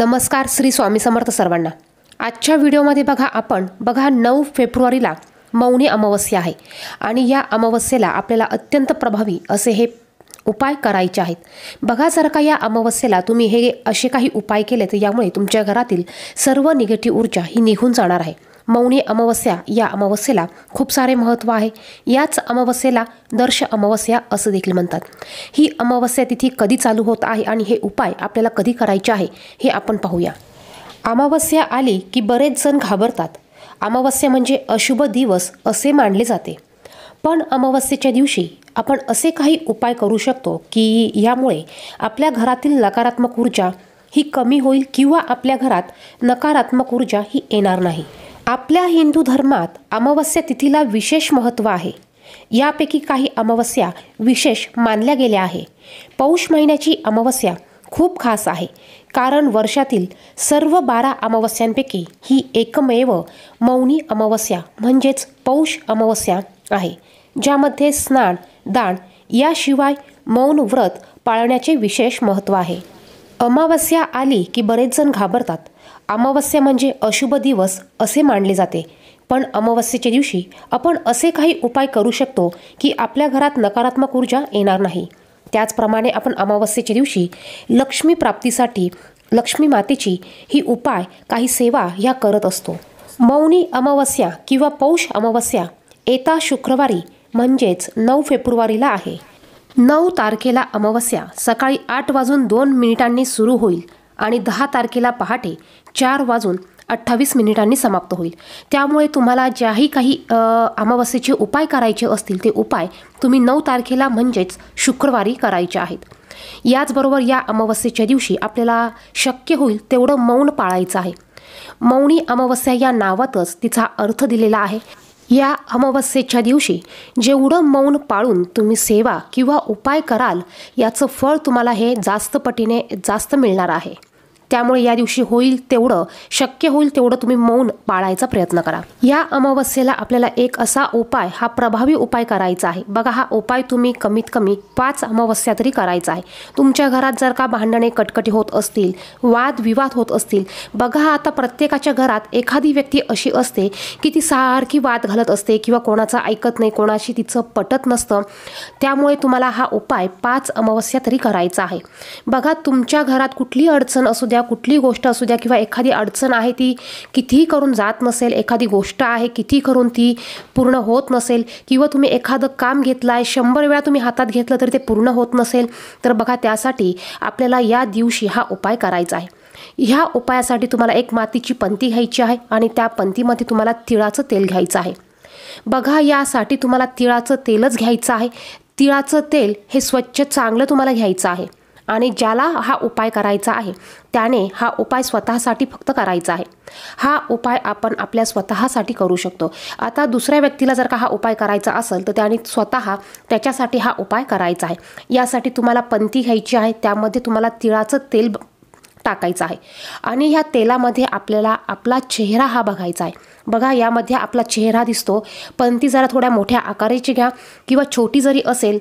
नमस्कार श्री स्वामी समर्थ सर्वांना आजच्या व्हिडिओमध्ये बघा आपण बघा नऊ फेब्रुवारीला मौनी अमावस्या आहे आणि या अमावस्येला आपल्याला अत्यंत प्रभावी असे हे उपाय करायचे आहेत बघा जर का या अमावस्येला तुम्ही हे असे काही उपाय केले तर यामुळे तुमच्या घरातील सर्व निगेटिव्ह ऊर्जा ही निघून जाणार आहे मौनी अमावस्या या अमावस्येला खूप सारे महत्त्व आहे याच अमावस्येला दर्श अमावस्या असं देखील म्हणतात ही अमावस्या तिथी कधी चालू होत आहे आणि हे उपाय आपल्याला कधी करायचे आहे हे आपण पाहूया अमावस्या आली की बरेच जण घाबरतात अमावस्या म्हणजे अशुभ दिवस असे मानले जाते पण अमावस्येच्या दिवशी आपण असे काही उपाय करू शकतो की यामुळे आपल्या घरातील नकारात्मक ऊर्जा ही कमी होईल किंवा आपल्या घरात नकारात्मक ऊर्जा ही येणार नाही आपल्या हिंदू धर्मात अमावस्या तिथीला विशेष महत्त्व आहे यापैकी काही अमावस्या विशेष मानल्या गेल्या आहे पौष महिन्याची अमावस्या खूप खास आहे कारण वर्षातील सर्व बारा अमावस्यांपैकी ही एकमेव मौनी अमावस्या म्हणजेच पौष अमावस्या आहे ज्यामध्ये स्नान दान याशिवाय मौन व्रत पाळण्याचे विशेष महत्त्व आहे अमावस्या आली की बरेच जण घाबरतात अमावस्या म्हणजे अशुभ दिवस असे मानले जाते पण अमावस्येच्या दिवशी आपण असे काही उपाय करू शकतो की आपल्या घरात नकारात्मक ऊर्जा येणार नाही त्याचप्रमाणे आपण अमावस्येच्या दिवशी लक्ष्मी प्राप्तीसाठी लक्ष्मी मातेची ही उपाय काही सेवा ह्या करत असतो मौनी अमावस्या किंवा पौष अमावस्या येता शुक्रवारी म्हणजेच नऊ फेब्रुवारीला आहे नऊ तारखेला अमावस्या सकाळी आठ वाजून दोन मिनिटांनी सुरू होईल आणि दहा तारखेला पहाटे चार वाजून अठ्ठावीस मिनिटांनी समाप्त होईल त्यामुळे तुम्हाला ज्याही काही अमावस्येचे उपाय करायचे असतील ते उपाय तुम्ही नऊ तारखेला म्हणजेच शुक्रवारी करायचे आहेत याचबरोबर या अमावस्येच्या दिवशी आपल्याला शक्य होईल तेवढं मौन पाळायचं आहे मौनी अमावस्या या नावातच तिचा अर्थ दिलेला आहे या अमावस्येच्या दिवशी जेवढं मौन पाळून तुम्ही सेवा किंवा उपाय कराल याचं फळ तुम्हाला हे जास्त पटीने जास्त मिळणार आहे त्यामुळे या दिवशी होईल तेवढं शक्य होईल तेवढं तुम्ही मौन पाळायचा प्रयत्न करा या अमावस्येला आपल्याला एक असा उपाय हा प्रभावी उपाय करायचा आहे बघा हा उपाय तुम्ही कमीत कमी पाच अमावस्या तरी करायचा आहे तुमच्या घरात जर का भांडणे कटकटी होत असतील वाद विवाद होत असतील बघा आता प्रत्येकाच्या घरात एखादी व्यक्ती अशी असते की ती सारखी वाद घालत असते किंवा कोणाचं ऐकत नाही कोणाशी तिचं पटत नसतं त्यामुळे तुम्हाला हा उपाय पाच अमावस्या तरी करायचा आहे बघा तुमच्या घरात कुठली अडचण असू द्या द्या कुठली गोष्ट असू द्या किंवा एखादी अडचण आहे ती कितीही करून जात नसेल एखादी गोष्ट आहे किती करून ती पूर्ण होत नसेल किंवा तुम्ही एखादं काम घेतलं आहे शंभर वेळा तुम्ही हातात घेतलं तरी ते पूर्ण होत नसेल तर बघा त्यासाठी आपल्याला या दिवशी हा उपाय करायचा आहे ह्या उपायासाठी तुम्हाला एक मातीची पंती घ्यायची आहे आणि त्या पंतीमध्ये तुम्हाला तिळाचं तेल घ्यायचं आहे बघा यासाठी तुम्हाला तिळाचं तेलच घ्यायचं आहे तिळाचं तेल हे स्वच्छ चांगलं तुम्हाला घ्यायचं आहे आणि ज्याला हा उपाय करायचा आहे त्याने हा उपाय स्वतःसाठी फक्त करायचा आहे हा उपाय आपण आपल्या स्वतःसाठी करू शकतो आता दुसऱ्या व्यक्तीला जर का हा उपाय करायचा असेल तर त्याने स्वतः त्याच्यासाठी हा उपाय करायचा आहे यासाठी तुम्हाला पंथी घ्यायची आहे त्यामध्ये तुम्हाला तिळाचं तेल टाकायचं आहे आणि ह्या तेलामध्ये आपल्याला आपला चेहरा हा बघायचा आहे बघा यामध्ये आपला चेहरा दिसतो पंथी जरा थोड्या मोठ्या आकाराची घ्या किंवा छोटी जरी असेल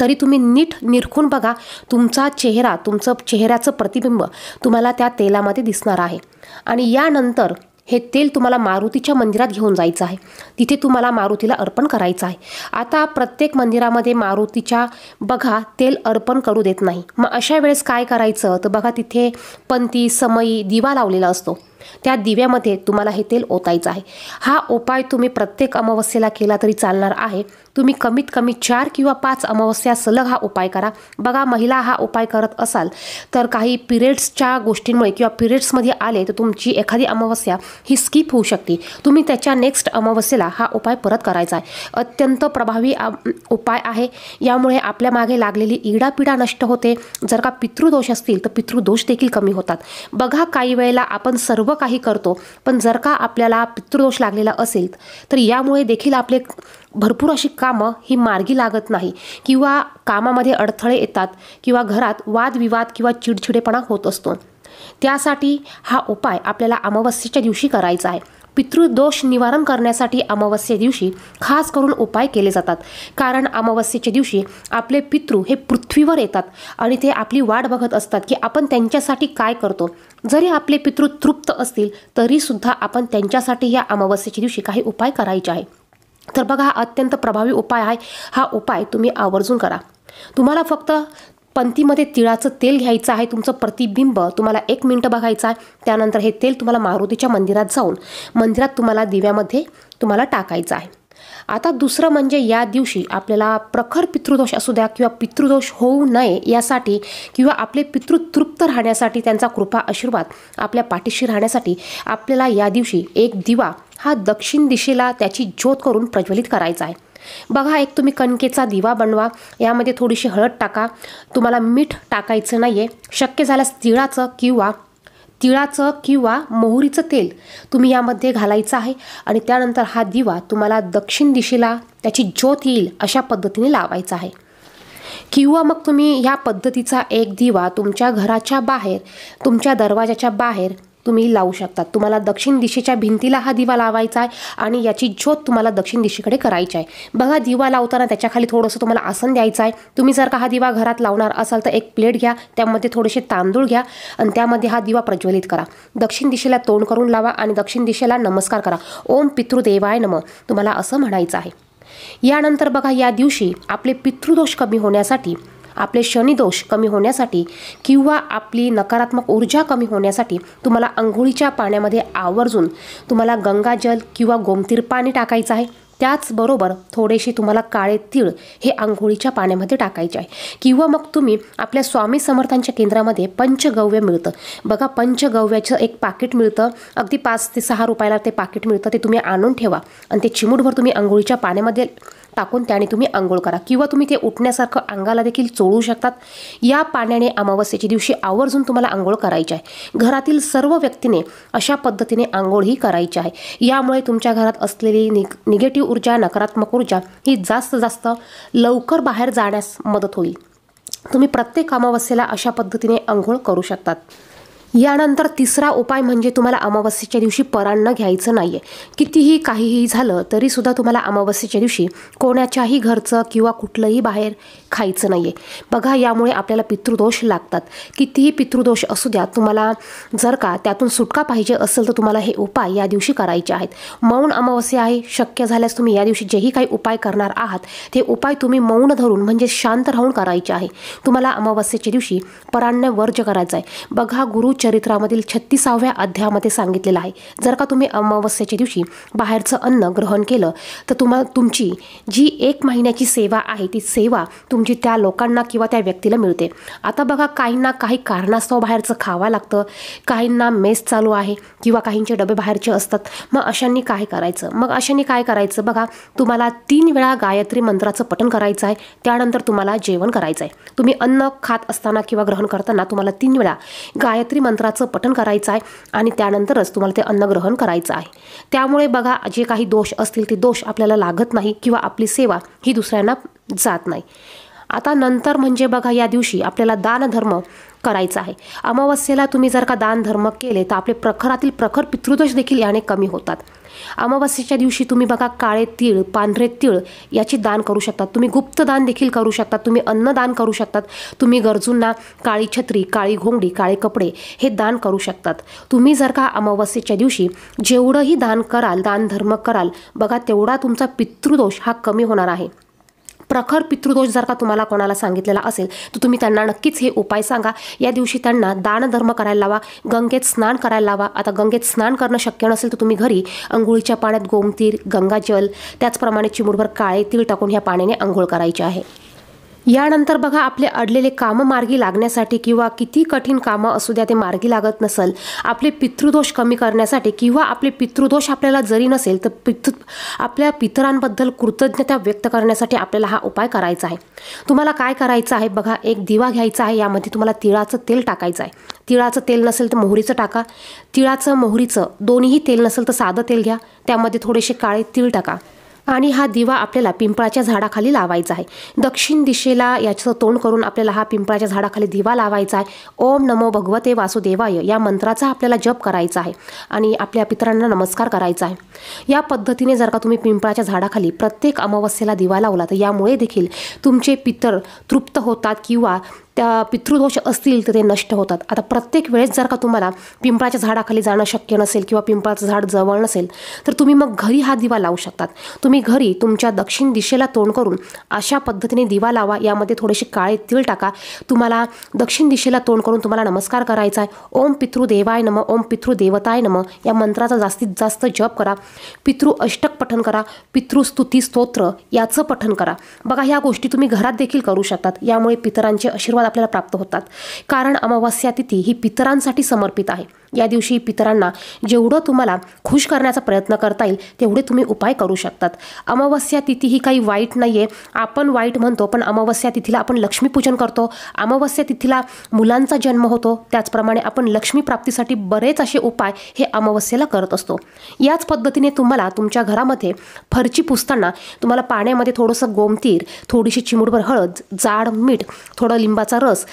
तरी तुम्ही नीट निरखून बघा तुमचा चेहरा तुमचं चेहऱ्याचं प्रतिबिंब तुम्हाला त्या तेलामध्ये दिसणार आहे आणि यानंतर हे तेल तुम्हाला मारुतीच्या मंदिरात घेऊन जायचं आहे तिथे तुम्हाला मारुतीला अर्पण करायचं आहे आता प्रत्येक मंदिरामध्ये मारुतीच्या बघा तेल अर्पण करू देत नाही मग अशा वेळेस काय करायचं तर बघा तिथे पंती समई दिवा लावलेला असतो त्या दिव्यामध्ये तुम्हाला हे तेल ओतायचं आहे हा उपाय तुम्ही प्रत्येक अमावस्येला केला तरी चालणार आहे तुम्ही कमीत कमी चार किंवा पाच अमावस्या सलग हा उपाय करा बघा महिला हा उपाय करत असाल तर काही पिरियड्सच्या गोष्टींमुळे किंवा पिरियड्समध्ये आले तर तुमची एखादी अमावस्या ही स्किप होऊ शकते तुम्ही त्याच्या नेक्स्ट अमावस्येला हा उपाय परत करायचा आहे अत्यंत प्रभावी उपाय आहे यामुळे आपल्या मागे लागलेली इडापिडा नष्ट होते जर का पितृदोष असतील तर पितृदोष देखील कमी होतात बघा काही वेळेला आपण सर्व सर्व काही करतो पण जर का आपल्याला पितृदोष लागलेला असेल तर यामुळे देखील आपले भरपूर अशी कामं ही मार्गी लागत नाही किंवा कामामध्ये अडथळे येतात किंवा घरात वादविवाद किंवा चिडचिडेपणा होत असतो त्यासाठी हा उपाय आपल्याला अमावस्येच्या दिवशी करायचा आहे पितृदोष निवारण करण्यासाठी अमावस्ये दिवशी खास करून उपाय केले जातात कारण अमावस्येच्या दिवशी आपले पितृ हे पृथ्वीवर येतात आणि ते आपली वाट बघत असतात की आपण त्यांच्यासाठी काय करतो जरी आपले पितृ तृप्त असतील तरीसुद्धा आपण त्यांच्यासाठी या अमावस्येच्या दिवशी काही उपाय करायचे आहे तर बघा हा अत्यंत प्रभावी उपाय आहे हा उपाय तुम्ही आवर्जून करा तुम्हाला फक्त पंथीमध्ये तिळाचं तेल घ्यायचं आहे तुमचं प्रतिबिंब तुम्हाला एक मिनटं बघायचं आहे त्यानंतर हे तेल तुम्हाला मारुतीच्या मंदिरात जाऊन मंदिरात तुम्हाला दिव्यामध्ये तुम्हाला टाकायचं आहे आता दुसरं म्हणजे या दिवशी आपल्याला प्रखर पितृदोष असू द्या किंवा पितृदोष होऊ नये यासाठी किंवा आपले पितृ तृप्त राहण्यासाठी त्यांचा कृपा आशीर्वाद आपल्या पाठीशी राहण्यासाठी आपल्याला या दिवशी एक दिवा हा दक्षिण दिशेला त्याची ज्योत करून प्रज्वलित करायचा आहे बघा एक तुम्ही कणकेचा दिवा बनवा यामध्ये थोडीशी हळद टाका तुम्हाला मीठ टाकायचं नाही आहे शक्य झाल्यास तिळाचं किंवा तिळाचं किंवा मोहरीचं तेल तुम्ही यामध्ये घालायचं आहे आणि त्यानंतर हा दिवा तुम्हाला दक्षिण दिशेला त्याची ज्योत येईल अशा पद्धतीने लावायचा आहे किंवा मग तुम्ही ह्या पद्धतीचा एक दिवा तुमच्या घराच्या बाहेर तुमच्या दरवाजाच्या बाहेर तुम्ही लावू शकता तुम्हाला दक्षिण दिशेच्या भिंतीला हा दिवा लावायचा आहे आणि याची ज्योत तुम्हाला दक्षिण दिशेकडे करायची आहे बघा दिवा लावताना त्याच्याखाली थोडंसं तुम्हाला आसन द्यायचं आहे तुम्ही जर का हा दिवा घरात लावणार असाल तर एक प्लेट घ्या त्यामध्ये थोडेसे तांदूळ घ्या आणि त्यामध्ये हा दिवा प्रज्वलित करा दक्षिण दिशेला तोंड करून लावा आणि दक्षिण दिशेला नमस्कार करा ओम पितृदेवाय नम तुम्हाला असं म्हणायचं आहे यानंतर बघा या दिवशी आपले पितृदोष कमी होण्यासाठी आपले शनिदोष कमी होण्यासाठी किंवा आपली नकारात्मक ऊर्जा कमी होण्यासाठी तुम्हाला आंघोळीच्या पाण्यामध्ये आवर्जून तुम्हाला गंगाजल किंवा गोमतीर पाणी टाकायचं आहे त्याचबरोबर थोडेशी तुम्हाला काळे तीळ हे आंघोळीच्या पाण्यामध्ये टाकायचे आहे किंवा मग तुम्ही आपल्या स्वामी समर्थांच्या केंद्रामध्ये पंचगव्य मिळतं बघा पंचगव्याचं एक पाकिट मिळतं अगदी पाच ते सहा रुपयाला ते पाकिट मिळतं ते तुम्ही आणून ठेवा आणि ते चिमूटभर तुम्ही आंघोळीच्या पाण्यामध्ये टाकून त्याने तुम्ही आंघोळ करा किंवा तुम्ही ते उठण्यासारखं अंगाला देखील चोळू शकतात या पाण्याने अमावस्येच्या दिवशी आवर्जून तुम्हाला आंघोळ करायची आहे घरातील सर्व व्यक्तीने अशा पद्धतीने आंघोळ ही करायची आहे यामुळे तुमच्या घरात असलेली निग निगेटिव्ह ऊर्जा नकारात्मक ऊर्जा ही जास्त जास्त लवकर बाहेर जाण्यास मदत होईल तुम्ही प्रत्येक अमावस्येला अशा पद्धतीने आंघोळ करू शकतात यानंतर तिसरा उपाय म्हणजे तुम्हाला अमावस्येच्या दिवशी परान्न घ्यायचं नाही आहे कितीही काहीही झालं तरीसुद्धा तुम्हाला अमावस्येच्या दिवशी कोणाच्याही घरचं किंवा कुठलंही बाहेर खायचं नाही आहे बघा यामुळे आपल्याला पितृदोष लागतात कितीही पितृदोष असू द्या तुम्हाला जर का त्यातून सुटका पाहिजे असेल तर तुम्हाला हे उपाय या दिवशी करायचे आहेत मौन अमावस्या आहे शक्य झाल्यास तुम्ही या दिवशी जेही काही उपाय करणार आहात ते उपाय तुम्ही मौन धरून म्हणजे शांत राहून करायचे आहे तुम्हाला अमावस्येच्या दिवशी पराण्य वर्ज करायचं आहे बघा गुरु चरित्रामधील छत्तीसाव्या अध्यायामध्ये सांगितलेलं आहे जर का तुम्ही अमावस्याच्या दिवशी बाहेरचं अन्न ग्रहण केलं तर तुम्हा तुमची जी एक महिन्याची सेवा आहे ती सेवा तुमची त्या लोकांना किंवा त्या व्यक्तीला मिळते आता बघा काहींना काही कारणास्तव बाहेरचं खावं लागतं काहींना मेस चालू आहे किंवा काहींचे डबे बाहेरचे असतात मग अशांनी काय करायचं मग अशांनी काय करायचं बघा तुम्हाला तीन वेळा गायत्री मंत्राचं पठण करायचं आहे त्यानंतर तुम्हाला जेवण करायचं आहे तुम्ही अन्न खात असताना किंवा ग्रहण करताना तुम्हाला तीन वेळा गायत्री मंत्राचं पठन करायचं आहे आणि त्यानंतरच तुम्हाला ते अन्नग्रहण करायचं आहे त्यामुळे बघा जे काही दोष असतील ते दोष आपल्याला लागत नाही किंवा आपली सेवा ही दुसऱ्यांना जात नाही आता नंतर म्हणजे बघा या दिवशी आपल्याला दानधर्म करायचं आहे अमावस्येला तुम्ही जर का दानधर्म केले तर आपले प्रखरातील प्रखर पितृदोष देखील याने कमी होतात अमावस्येच्या दिवशी तुम्ही बघा काळे तीळ पांढरे तीळ याची दान करू शकतात तुम्ही गुप्त दान देखील करू शकतात तुम्ही अन्नदान करू शकतात तुम्ही गरजूंना काळी छत्री काळी घोंगडी काळे कपडे हे दान करू शकतात तुम्ही जर का अमावस्येच्या दिवशी जेवढंही दान कराल दानधर्म कराल बघा तेवढा तुमचा पितृदोष हा कमी होणार आहे प्रखर पितृदोष जर का तुम्हाला कोणाला सांगितलेला असेल तर तुम्ही त्यांना नक्कीच हे उपाय सांगा या दिवशी त्यांना दानधर्म करायला लावा गंगेत स्नान करायला लावा आता गंगेत स्नान करणं शक्य नसेल तर तुम्ही घरी अंघोळीच्या पाण्यात गोमतीर गंगाजल त्याचप्रमाणे चिमुडभर काळे तीळ टाकून ह्या पाण्याने आंघोळ करायची आहे यानंतर बघा आपले अडलेले कामं मार्गी लागण्यासाठी किंवा किती कठीण कामं असू द्या ते मार्गी लागत नसेल आपले पितृदोष कमी करण्यासाठी किंवा आपले पितृदोष आपल्याला जरी नसेल तर पितृ आपल्या पितरांबद्दल कृतज्ञता व्यक्त करण्यासाठी आपल्याला हा उपाय करायचा आहे तुम्हाला काय करायचं आहे बघा एक दिवा घ्यायचा आहे यामध्ये तुम्हाला तिळाचं तेल टाकायचं आहे तिळाचं तेल नसेल तर मोहरीचं टाका तिळाचं मोहरीचं दोन्हीही तेल नसेल तर साधं तेल घ्या त्यामध्ये थोडेसे काळे तिळ टाका आणि हा दिवा आपल्याला पिंपळाच्या झाडाखाली लावायचा आहे दक्षिण दिशेला याचं तोंड करून आपल्याला हा पिंपळाच्या झाडाखाली दिवा लावायचा आहे ओम नमो भगवते वासुदेवाय या मंत्राचा आपल्याला जप करायचा आहे आणि आपल्या पितरांना नमस्कार करायचा आहे या पद्धतीने जर का तुम्ही पिंपळाच्या झाडाखाली प्रत्येक अमावस्येला दिवा लावला तर यामुळे देखील तुमचे पितर तृप्त होतात किंवा त्या पितृदोष असतील तर ते नष्ट होतात आता प्रत्येक वेळेस जर का तुम्हाला पिंपळाच्या झाडाखाली जाणं शक्य नसेल किंवा पिंपळाचं झाड जवळ नसेल तर तुम्ही मग घरी हा दिवा लावू शकतात तुम्ही तुम्ही घरी तुमच्या दक्षिण दिशेला तोंड करून अशा पद्धतीने दिवा लावा यामध्ये थोडेसे काळे तीळ टाका तुम्हाला दक्षिण दिशेला तोंड करून तुम्हाला नमस्कार करायचा आहे ओम पितृदेवाय नम ओम पितृदेवताय नम या मंत्राचा जास्तीत जास्त जप करा पितृ अष्टक पठन करा पितृस्तुती स्तोत्र याचं पठन करा बघा ह्या गोष्टी तुम्ही घरात देखील करू शकतात यामुळे पितरांचे आशीर्वाद आपल्याला प्राप्त होतात कारण अमावस्या तिथी ही पितरांसाठी समर्पित आहे या दिवशी पितरांना जेवढं तुम्हाला खुश करण्याचा प्रयत्न करता येईल तेवढे तुम्ही उपाय करू शकतात अमावस्या तिथी ही काही वाईट नाही आहे आपण वाईट म्हणतो पण अमावस्या तिथीला आपण लक्ष्मीपूजन करतो अमावस्या तिथीला मुलांचा जन्म होतो त्याचप्रमाणे आपण लक्ष्मी प्राप्तीसाठी बरेच असे उपाय हे अमावस्येला करत असतो याच पद्धतीने तुम्हाला तुमच्या घरामध्ये फरची पुसताना तुम्हाला पाण्यामध्ये थोडंसं गोमतीर थोडीशी चिमुडभर हळद जाड मीठ थोडं लिंबाचा रस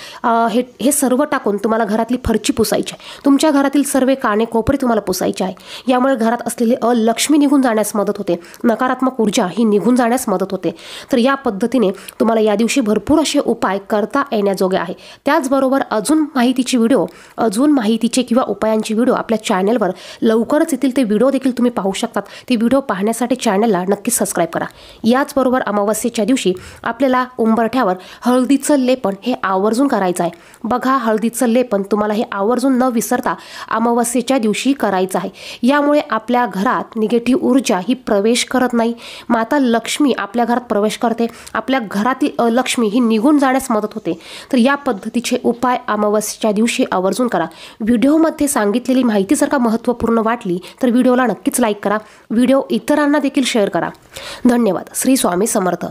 हे हे सर्व टाकून तुम्हाला घरातली फरची पुसायची तुमच्या घरात घरातील सर्व काने कोपरे तुम्हाला पुसायचे आहे यामुळे घरात असलेली अलक्ष्मी निघून जाण्यास मदत होते नकारात्मक ऊर्जा ही निघून जाण्यास मदत होते तर या पद्धतीने तुम्हाला या दिवशी भरपूर असे उपाय करता येण्याजोगे आहे त्याचबरोबर अजून माहितीची व्हिडिओ अजून माहितीचे किंवा उपायांची व्हिडिओ आपल्या चॅनेलवर लवकरच येतील ते व्हिडिओ देखील तुम्ही पाहू शकतात ते व्हिडिओ पाहण्यासाठी चॅनलला नक्की सबस्क्राईब करा याचबरोबर अमावस्येच्या दिवशी आपल्याला उंबरठ्यावर हळदीचं लेपन हे आवर्जून करायचं आहे बघा हळदीचं लेपन तुम्हाला हे आवर्जून न विसरता अमावस्येच्या दिवशी करायचं आहे यामुळे आपल्या घरात निगेटिव्ह ऊर्जा ही प्रवेश करत नाही माता लक्ष्मी आपल्या घरात प्रवेश करते आपल्या घरातील अलक्ष्मी ही निघून जाण्यास मदत होते तर या पद्धतीचे उपाय अमावस्येच्या दिवशी आवर्जून करा व्हिडिओमध्ये सांगितलेली माहिती जर का महत्त्वपूर्ण वाटली तर व्हिडिओला नक्कीच लाईक करा व्हिडिओ इतरांना देखील शेअर करा धन्यवाद श्री स्वामी समर्थ